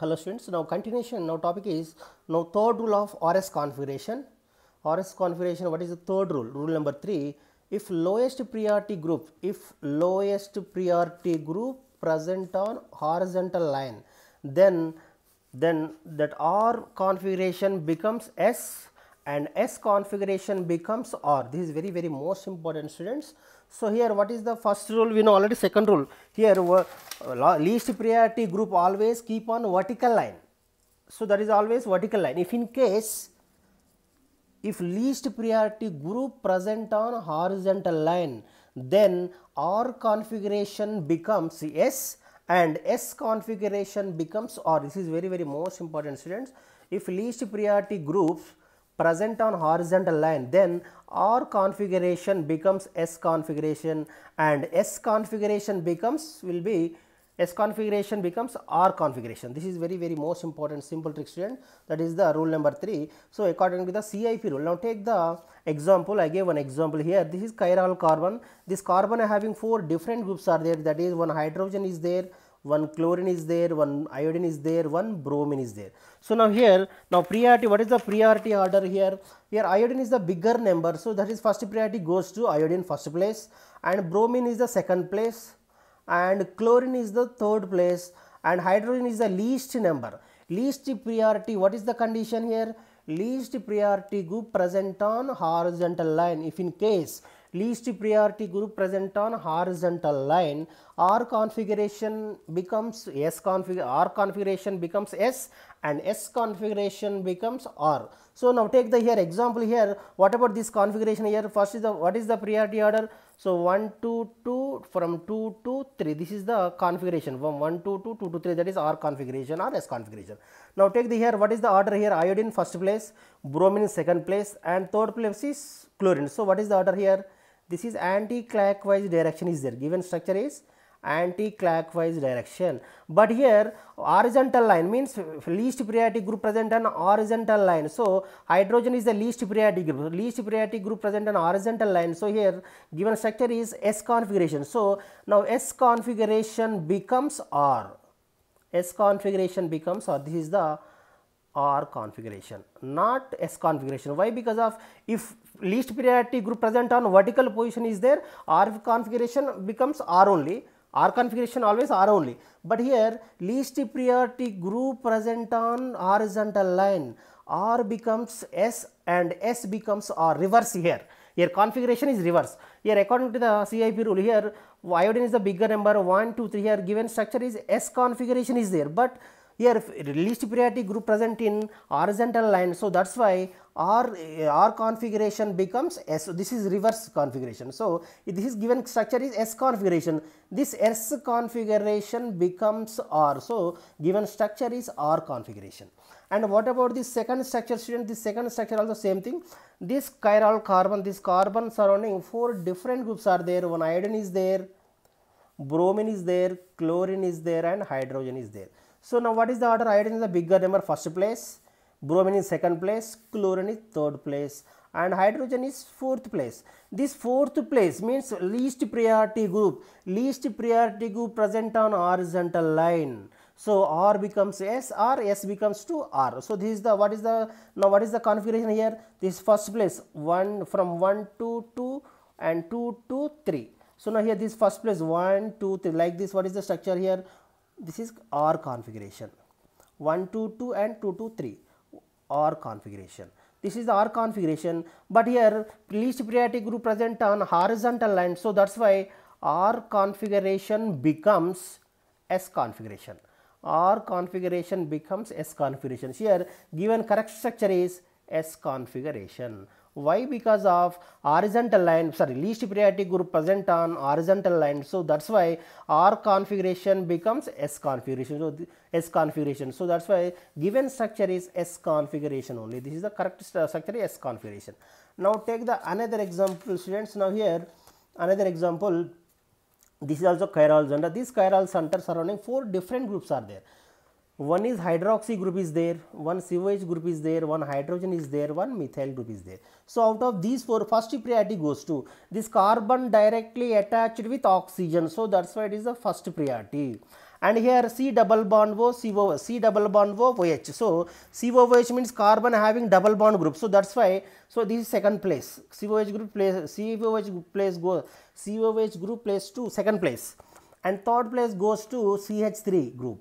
Hello students, now continuation, now topic is now third rule of RS configuration. RS configuration, what is the third rule? Rule number 3, if lowest priority group, if lowest priority group present on horizontal line, then, then that R configuration becomes S and S configuration becomes R. This is very very most important students. So, here what is the first rule we know already second rule here uh, least priority group always keep on vertical line. So, that is always vertical line if in case if least priority group present on horizontal line then R configuration becomes S and S configuration becomes R. This is very very most important students. If least priority groups present on horizontal line then R configuration becomes S configuration and S configuration becomes will be S configuration becomes R configuration. This is very very most important simple trick student that is the rule number 3. So, according to the CIP rule now take the example I gave one example here this is chiral carbon this carbon having four different groups are there that is one hydrogen is there one chlorine is there, one iodine is there, one bromine is there. So now here, now priority, what is the priority order here? Here iodine is the bigger number, so that is first priority goes to iodine first place and bromine is the second place and chlorine is the third place and hydrogen is the least number. Least priority, what is the condition here? Least priority group present on horizontal line if in case least priority group present on horizontal line R configuration becomes S config R configuration becomes S and S configuration becomes R. So, now take the here example here what about this configuration here first is the what is the priority order. So, 1 2 2 from 2 to 3 this is the configuration from 1 2 2 2 to 3 that is R configuration or S configuration. Now, take the here what is the order here iodine first place bromine second place and third place is chlorine. So, what is the order here this is anti-clockwise direction is there given structure is anti-clockwise direction. But here horizontal line means least periodic group present an horizontal line. So, hydrogen is the least periodic group, least periodic group present an horizontal line. So, here given structure is S configuration. So, now S configuration becomes R, S configuration becomes R, this is the R configuration, not S configuration. Why? Because of if least priority group present on vertical position is there, R configuration becomes R only, R configuration always R only. But here least priority group present on horizontal line, R becomes S and S becomes R reverse here. Here configuration is reverse. Here according to the CIP rule here iodine is the bigger number 1, 2, 3 here given structure is S configuration is there. But here least priority group present in horizontal line. So, that is why R, eh, R configuration becomes S. So, this is reverse configuration. So, this is given structure is S configuration. This S configuration becomes R. So, given structure is R configuration. And what about the second structure student? This second structure also same thing. This chiral carbon, this carbon surrounding four different groups are there. One iodine is there, bromine is there, chlorine is there and hydrogen is there. So now what is the order? Iodine is the bigger number first place, bromine is second place, chlorine is third place and hydrogen is fourth place. This fourth place means least priority group, least priority group present on horizontal line. So R becomes S, R S becomes 2R. So this is the what is the now what is the configuration here? This first place 1 from 1 to 2 and 2 to 3. So now here this first place 1, 2, 3 like this what is the structure here this is R configuration 1 2 2 and 2 2 3 R configuration. This is the configuration, but here least priority group present on horizontal line. So, that is why R configuration becomes S configuration. R configuration becomes S configuration. Here given correct structure is S configuration. Why? Because of horizontal line, sorry, least priority group present on horizontal line. So, that is why R configuration becomes S configuration. So, S configuration. So, that is why given structure is S configuration only. This is the correct structure S configuration. Now, take the another example students. Now, here another example, this is also chiral center. These chiral center surrounding four different groups are there one is hydroxy group is there, one COH group is there, one hydrogen is there, one methyl group is there. So, out of these four, first priority goes to this carbon directly attached with oxygen. So, that is why it is the first priority. And here C double bond O, CO, C double bond O, OH. So, COOH means carbon having double bond group. So, that is why, so this is second place. COH group place, COH place goes, COH group place to second place. And third place goes to CH3 group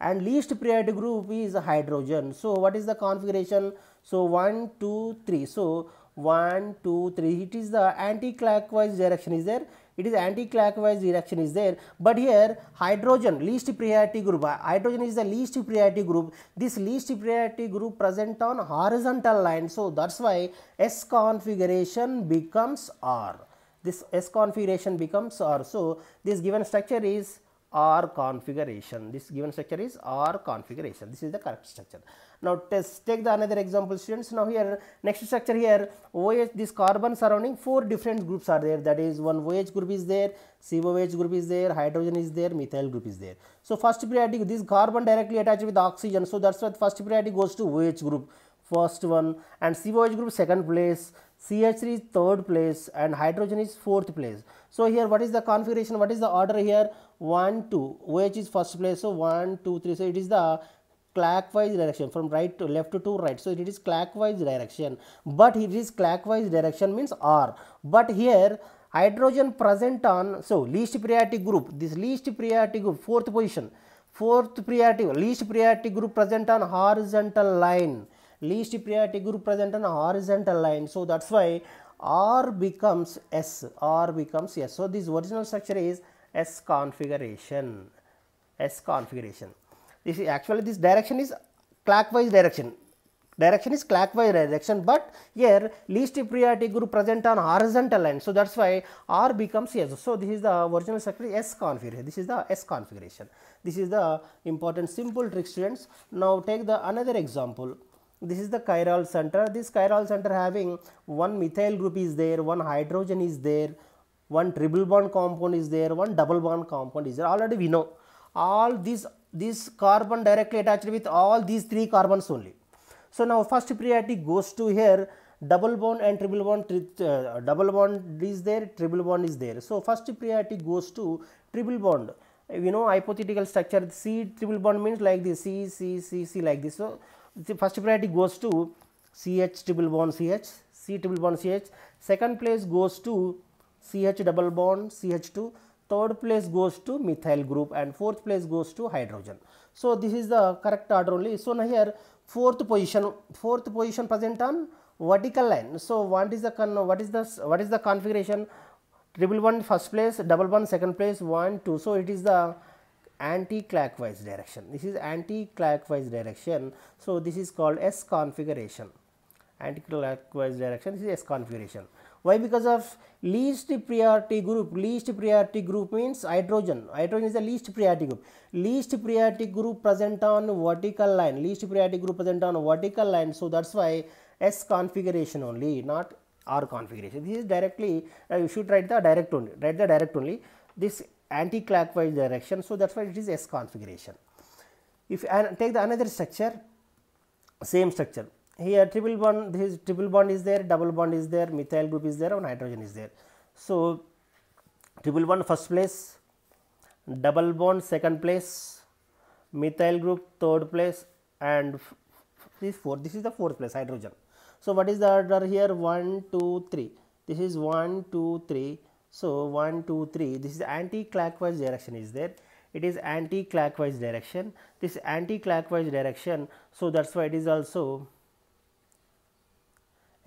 and least priority group is hydrogen. So, what is the configuration? So, 1, 2, 3. So, 1, 2, 3 it is the anti-clockwise direction is there it is anti-clockwise direction is there but here hydrogen least priority group hydrogen is the least priority group this least priority group present on horizontal line so that's why s configuration becomes r this s configuration becomes r so this given structure is R configuration. This given structure is R configuration. This is the correct structure. Now, test take the another example students. Now, here next structure here OH this carbon surrounding four different groups are there that is one OH group is there, COH group is there, hydrogen is there, methyl group is there. So, first periodic this carbon directly attached with oxygen. So, that is why first periodic goes to OH group first one and COH group second place, CH3 is third place and hydrogen is fourth place. So, here what is the configuration, what is the order here 1 2 which is first place so 1 2 3 so it is the clockwise direction from right to left to right so it is clockwise direction but it is clockwise direction means r but here hydrogen present on so least priority group this least priority group fourth position fourth priority least priority group present on horizontal line least priority group present on horizontal line so that's why r becomes s r becomes s so this original structure is S configuration, S configuration. This is actually this direction is clockwise direction, direction is clockwise direction, but here least priority group present on horizontal line. So, that is why R becomes S. So, this is the original circuit S configuration, this is the S configuration. This is the important simple trick students. Now, take the another example this is the chiral center this chiral center having one methyl group is there one hydrogen is there one triple bond compound is there, one double bond compound is there. Already we know all these this carbon directly attached with all these three carbons only. So now first priority goes to here double bond and triple bond uh, double bond is there triple bond is there. So first priority goes to triple bond you know hypothetical structure C triple bond means like this C C C C like this. So the first priority goes to CH triple bond CH C triple bond CH second place goes to CH double bond CH2 third place goes to methyl group and fourth place goes to hydrogen. So, this is the correct order only. So, here fourth position, fourth position present on vertical line. So, what is the what is the what is the configuration? first place, second place, one two. So, it is the anti-clockwise direction. This is anti-clockwise direction. So, this is called S configuration. Anti-clockwise direction. This is S configuration. Why? Because of least priority group. Least priority group means hydrogen. Hydrogen is the least priority group. Least priority group present on vertical line. Least priority group present on vertical line. So, that is why S configuration only not R configuration. This is directly uh, you should write the direct only, write the direct only this anti-clockwise direction. So, that is why it is S configuration. If and take the another structure, same structure here triple bond this triple bond is there double bond is there methyl group is there and hydrogen is there so triple bond first place double bond second place methyl group third place and this fourth this is the fourth place hydrogen so what is the order here 1 2 3 this is 1 2 3 so 1 2 3 this is anti clockwise direction is there it is anti clockwise direction this anti clockwise direction so that's why it is also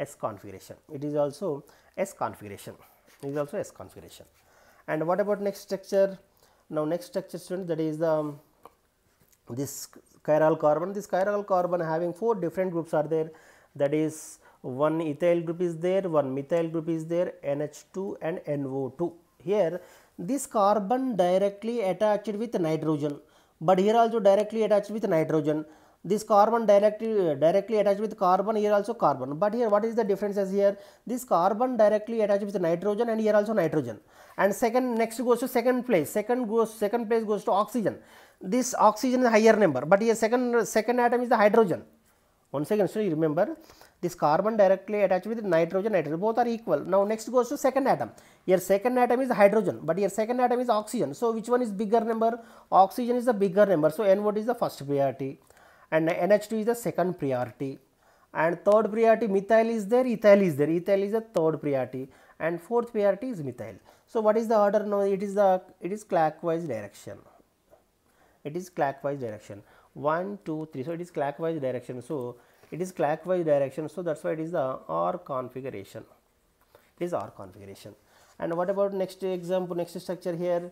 S configuration. It is also S configuration. It is also S configuration. And what about next structure? Now, next structure student that is the um, this chiral carbon. This chiral carbon having four different groups are there that is one ethyl group is there, one methyl group is there, NH2 and NO2. Here this carbon directly attached with nitrogen, but here also directly attached with nitrogen this carbon directly directly attached with carbon here also carbon but here what is the differences here this carbon directly attached with nitrogen and here also nitrogen and second next goes to second place second goes second place goes to oxygen this oxygen is higher number but here second second atom is the hydrogen once again so you remember this carbon directly attached with nitrogen nitrogen both are equal now next goes to second atom here second atom is hydrogen but here second atom is oxygen so which one is bigger number oxygen is the bigger number so n what is the first priority and NH2 is the second priority and third priority methyl is there, ethyl is there, ethyl is the third priority and fourth priority is methyl. So, what is the order now? It is the it is clockwise direction. It is clockwise direction 1, 2, 3. So, it is clockwise direction. So, it is clockwise direction. So, that is why it is the R configuration. It is R configuration. And what about next example, next structure here?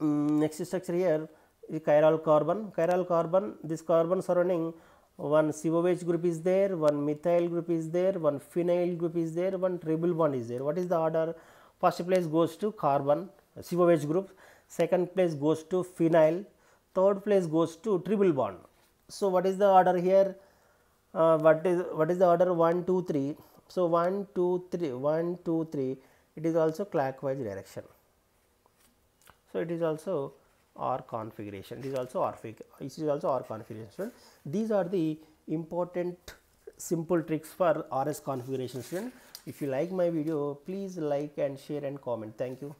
Mm, next structure here the chiral carbon. Chiral carbon, this carbon surrounding one COH group is there, one methyl group is there, one phenyl group is there, one triple bond is there. What is the order? First place goes to carbon, COH group, second place goes to phenyl, third place goes to triple bond. So, what is the order here? Uh, what is what is the order 1, 2, 3? So, 1, 2, 3, 1, 2, 3, it is also clockwise direction. So, it is also R configuration. This is also R this is also R configuration. These are the important simple tricks for RS configuration. If you like my video, please like and share and comment. Thank you.